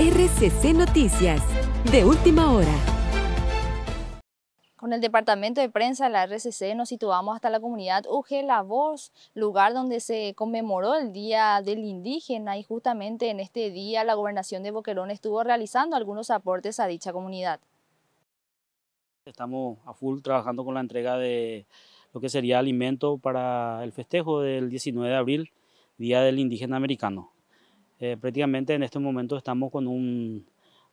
RCC Noticias, de última hora. Con el departamento de prensa de la RCC nos situamos hasta la comunidad UG La Voz, lugar donde se conmemoró el Día del Indígena y justamente en este día la gobernación de Boquerón estuvo realizando algunos aportes a dicha comunidad. Estamos a full trabajando con la entrega de lo que sería alimento para el festejo del 19 de abril, Día del Indígena Americano. Eh, prácticamente en este momento estamos con un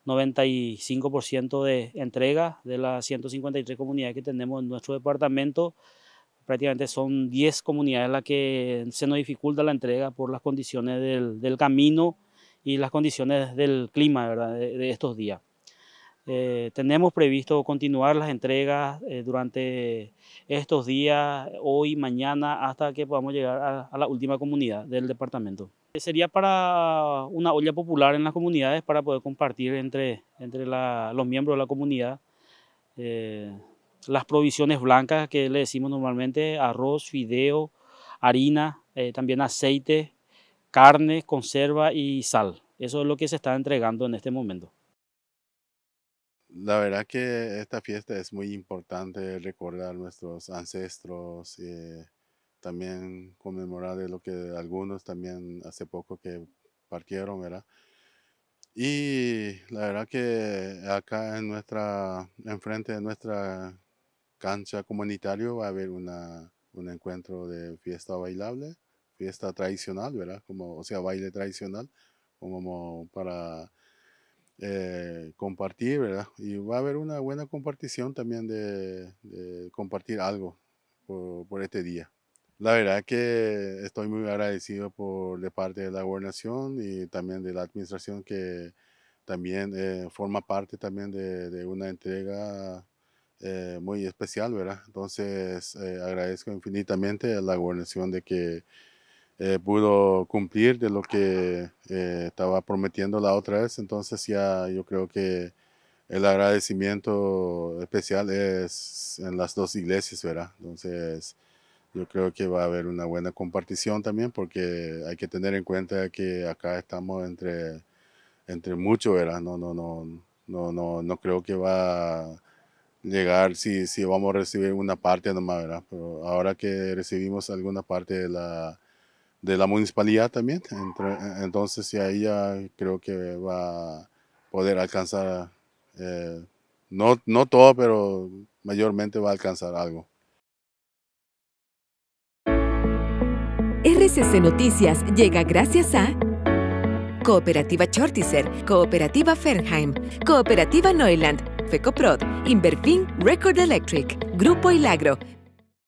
95% de entrega de las 153 comunidades que tenemos en nuestro departamento. Prácticamente son 10 comunidades las que se nos dificulta la entrega por las condiciones del, camino y las condiciones del clima ¿verdad? De, estos días. Eh, tenemos previsto continuar las entregas eh, durante estos días, hoy, mañana, hasta que podamos llegar a la última comunidad del departamento. Eh, sería para una olla popular en las comunidades para poder compartir entre, entre los miembros de la comunidad eh, las provisiones blancas que le decimos normalmente, arroz, fideo, harina, eh, también aceite, carne, conserva y sal. Eso es lo que se está entregando en este momento. La verdad que esta fiesta es muy importante recordar nuestros ancestros también conmemorar de lo que algunos también hace poco que partieron, ¿verdad? Y la verdad que acá en nuestra, enfrente de nuestra cancha comunitario va a haber un encuentro de fiesta bailable, fiesta tradicional, ¿verdad? Como, o sea, baile tradicional, como para eh, compartir, ¿verdad? Y va a haber una buena compartición también de, compartir algo por este día. La verdad que estoy muy agradecido por de parte de la gobernación y también de la administración que también eh, forma parte también de, una entrega eh, muy especial, ¿verdad? Entonces eh, agradezco infinitamente a la gobernación de que pudo cumplir de lo que estaba prometiendo la otra vez. Entonces ya ah, yo creo que el agradecimiento especial es en las dos iglesias, ¿verdad? Entonces yo creo que va a haber una buena compartición también porque hay que tener en cuenta que acá estamos entre, entre muchos, ¿verdad? No, no, no, no, no, no creo que va a llegar si, si vamos a recibir una parte nomás, ¿verdad? Pero ahora que recibimos alguna parte de la, de la municipalidad también, entonces si ahí ya creo que va a poder alcanzar, eh, no, no todo, pero mayormente va a alcanzar algo. RCC Noticias llega gracias a Cooperativa Chortizer, Cooperativa Fernheim, Cooperativa Neuland, FECOPROD, Inverfin Record Electric, Grupo Ilagro,